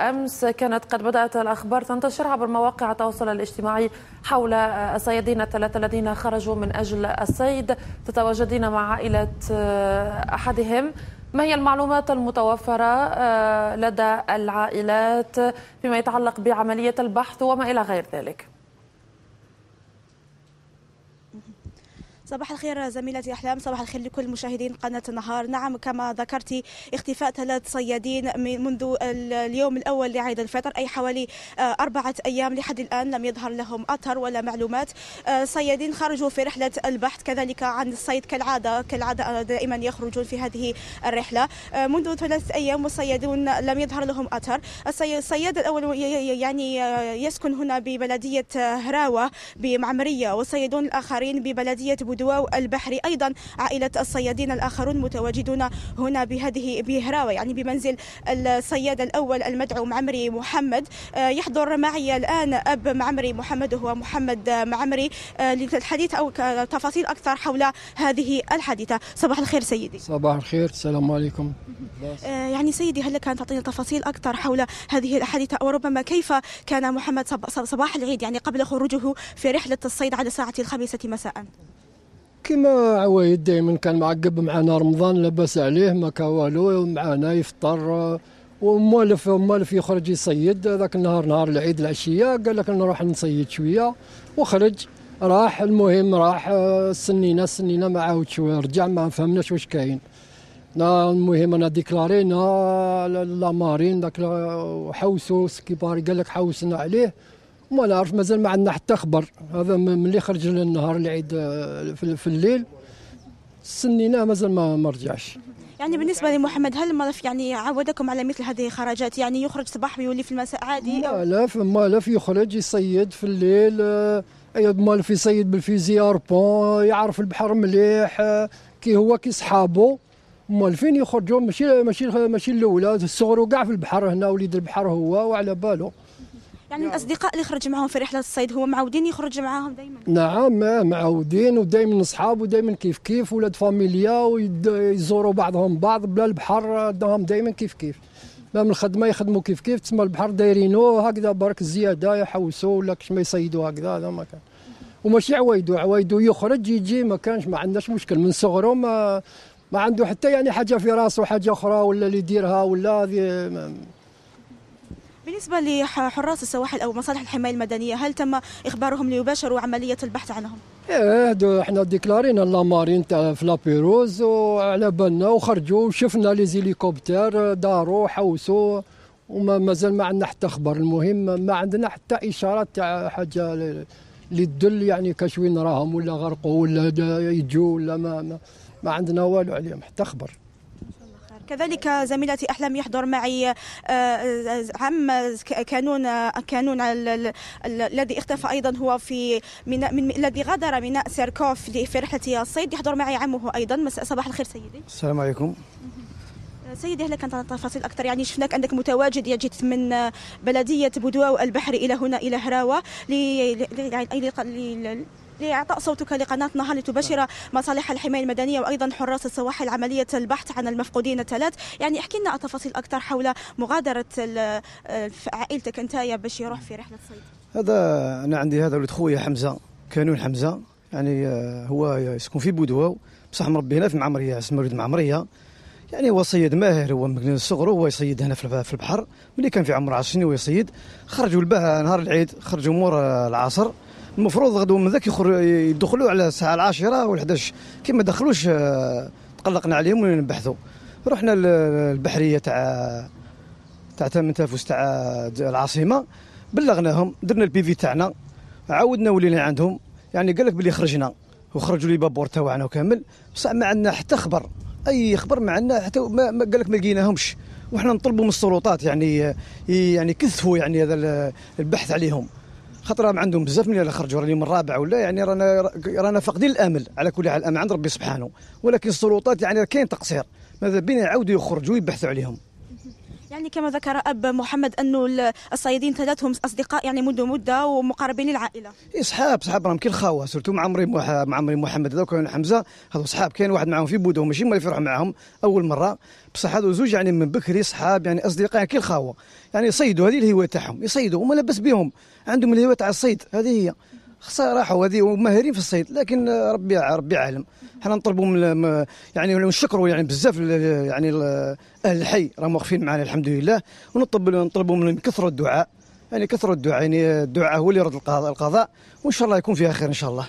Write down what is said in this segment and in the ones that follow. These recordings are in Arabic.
أمس كانت قد بدأت الأخبار تنتشر عبر مواقع التواصل الاجتماعي حول آه، الصيادين الثلاثة الذين خرجوا من أجل الصيد تتواجدين مع عائلة آه، أحدهم ما هي المعلومات المتوفرة آه، لدى العائلات فيما يتعلق بعملية البحث وما إلى غير ذلك؟ صباح الخير زميلتي أحلام صباح الخير لكل مشاهدين قناة النهار نعم كما ذكرت اختفاء ثلاث صيادين منذ اليوم الأول لعيد الفطر أي حوالي آه، أربعة أيام لحد الآن لم يظهر لهم أثر ولا معلومات آه، صيادين خرجوا في رحلة البحث كذلك عن الصيد كالعادة كالعادة دائما يخرجون في هذه الرحلة آه، منذ ثلاثة أيام والصيادون لم يظهر لهم أثر الصياد الأول يعني يسكن هنا ببلدية هراوة بمعمرية والصيادون الآخرين ببلدية ودواو البحري أيضا عائلة الصيادين الآخرون متواجدون هنا بهذه بهراوة يعني بمنزل الصياد الأول المدعو معمري محمد آه، يحضر معي الآن أب معمري محمد وهو محمد معمري آه، للحديث أو تفاصيل أكثر حول هذه الحادثة صباح الخير سيدي صباح الخير السلام عليكم آه، يعني سيدي هل لك أن تعطينا تفاصيل أكثر حول هذه الحادثة أو ربما كيف كان محمد صباح العيد يعني قبل خروجه في رحلة الصيد على الساعة الخامسة مساء كيما عوايد دائما كان معقب معنا رمضان لاباس عليه ما كان والو معنا يفطر ومالف مالف يخرج يصيد ذاك النهار نهار العيد العشيه قال لك نروح نصيد شويه وخرج راح المهم راح سنينا سنينا ما عاود شويه رجع ما فهمناش واش كاين المهم انا ديكلارينا لا مارين ذاك حوسوا سكيباري قال لك حوسنا عليه ما نعرف مازال ما عندنا حتى خبر هذا ملي خرج النهار العيد آه، في الليل سنيناه مازال ما رجعش يعني بالنسبه لمحمد هل الملف يعني عودكم على مثل هذه الخرجات يعني يخرج صباح ويولي في المساء عادي لا في يخرج يصيد في الليل آه، مال في يصيد بالفيزيار بون يعرف البحر مليح آه، كي هو كي مال فين يخرجوا ماشي ماشي ماشي الاولى الصغر وقع في البحر هنا وليد البحر هو وعلى باله يعني نعم. الاصدقاء اللي خرج معاهم في رحله الصيد هو معودين يخرج معاهم دائما نعم معودين ودائما اصحاب ودائما كيف كيف ولاد فاميليا ويزوروا بعضهم بعض بلا البحر دائما كيف كيف ما من الخدمه يخدموا كيف كيف تسمى البحر دايرينو هكذا برك الزياده يحوسوا ولا كش ما يصيدوا هكذا هذا ما كان وماشي عوايدو عوايدو يخرج يجي ما كانش ما عندناش مشكل من صغره ما ما عنده حتى يعني حاجه في راسه حاجه اخرى ولا اللي يديرها ولا هذه بالنسبة لحراس السواحل أو مصالح الحماية المدنية هل تم إخبارهم ليباشروا عملية البحث عنهم؟ إيه احنا ديكلارينا لا مارين تاع فلابيروز وعلى بالنا وخرجوا وشفنا لي زيليكوبتر داروا حوسوا وما مازال ما عندنا حتى خبر المهم ما عندنا حتى إشارات تاع حاجة اللي تدل يعني كاش وين راهم ولا غرقوا ولا يجوا ولا ما, ما, ما عندنا والو عليهم حتى خبر كذلك زميلتي احلام يحضر معي آه، عم كانون كانون الذي اختفى ايضا هو في من الذي غادر ميناء سيركوف في رحله الصيد يحضر معي عمه ايضا مساء صباح الخير سيدي السلام عليكم آه، سيدي هل كانت تفاصيل اكثر يعني شفناك انك متواجد جئت من آه، بلديه بدواو البحر الى هنا الى هراوه ل يعني لإعطاء صوتك لقناة نهار لتبشر مصالح الحماية المدنية وأيضا حراس السواحل عملية البحث عن المفقودين الثلاث يعني احكي لنا تفاصيل أكثر حول مغادرة عائلتك أنت يا باش يروح في رحلة صيد هذا أنا عندي هذا ولد خويا حمزة كانون حمزة يعني آه، هو يسكن في بودواو بصح مربي هنا في معمرية اسمه ولد معمرية يعني هو صيد ماهر هو من صغره هو يصيد هنا في البحر ملي كان في عمر 10 سنين ويصيد خرجوا نهار العيد خرجوا مور العصر المفروض غدو من ذاك يدخلوا على الساعه العاشرة وال11 كي ما دخلوش آه، تقلقنا عليهم ونبحثوا رحنا للبحريه تاع تاع ثمن تافوس تاع العاصمه بلغناهم درنا البي في تاعنا عاودنا ولينا عندهم يعني قال لك بلي خرجنا وخرجوا لي بابور تاعنا وكامل بصح ما عندنا حتى خبر اي خبر ما عندنا حتى ما قال لك ما لقيناهمش وحنا نطلبوا من السلطات يعني آه، يعني كثفوا يعني هذا البحث عليهم خاطر راهم عندهم بزاف من اللي خرجوا اليوم الرابع ولا يعني رانا رانا فاقدين الامل على كل حال الامل عند ربي سبحانه ولكن السلطات يعني كاين تقصير ماذا بينا يعاودوا يخرجوا ويبحثوا عليهم يعني كما ذكر اب محمد انه الصيادين ثلاثهم اصدقاء يعني منذ مده ومقربين للعائله صحاب صحاب راهم كي الخاوه سورتو مع عمري مع عمري محمد هذوك حمزه هذو صحاب كاين واحد معاهم في بودو ماشي مال يروح معاهم اول مره بصح هذو زوج يعني من بكري صحاب يعني اصدقاء كي يعني الخاوه يعني يصيدوا هذه الهوايه تاعهم يصيدوا وما لاباس بهم عندهم الهوايه تاع الصيد هذه هي راحوا هذه وماهرين في الصيد لكن ربي ربي عالم حنا نطلبوا من يعني ونشكروا يعني بزاف يعني اهل الحي راهم واقفين معنا الحمد لله ونطلب نطلبوا منهم كثروا الدعاء يعني كثروا الدعاء يعني الدعاء هو اللي يرد القضاء وان شاء الله يكون فيها خير ان شاء الله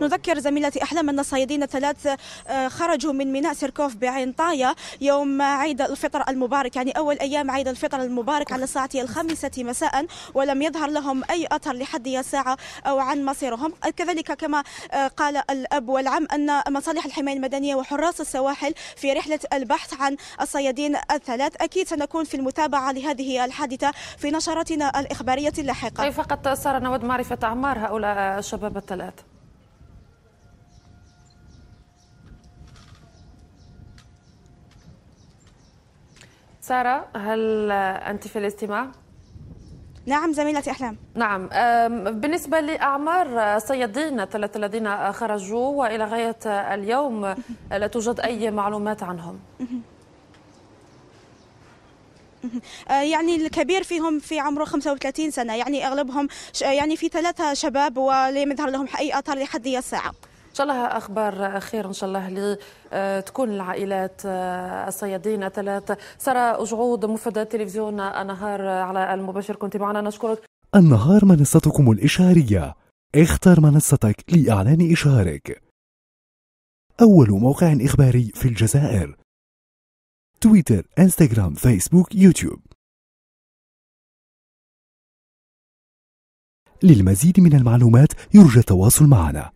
نذكر زميلتي أحلام أن الصيادين الثلاث آه، خرجوا من ميناء سيركوف بعين طايا يوم عيد الفطر المبارك يعني أول أيام عيد الفطر المبارك على الساعة الخامسة مساء ولم يظهر لهم أي أثر لحد الساعة أو عن مصيرهم كذلك كما آه، قال الأب والعم أن مصالح الحماية المدنية وحراس السواحل في رحلة البحث عن الصيادين الثلاث أكيد سنكون في المتابعة لهذه الحادثة في نشرتنا الإخبارية اللاحقة فقط سارة نود معرفة أعمار هؤلاء الشباب الثلاث سارة هل أنت في الاستماع؟ نعم زميلتي أحلام نعم بالنسبة لأعمار صيادين الثلاثة الذين خرجوا وإلى غاية اليوم لا توجد أي معلومات عنهم أه، يعني الكبير فيهم في عمره 35 سنة يعني أغلبهم يعني في ثلاثة شباب ولم يظهر لهم أي آثار لحد الساعة شاء الله أخبار خير إن شاء الله لتكون تكون العائلات الصيادين الثلاث سارة أجعود مفدى تلفزيون النهار على المباشر كنت معنا نشكرك النهار منصتكم الإشهارية اختر منصتك لإعلان إشهارك أول موقع إخباري في الجزائر تويتر انستغرام فيسبوك يوتيوب للمزيد من المعلومات يرجى التواصل معنا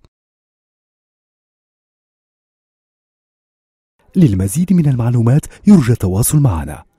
للمزيد من المعلومات يرجى التواصل معنا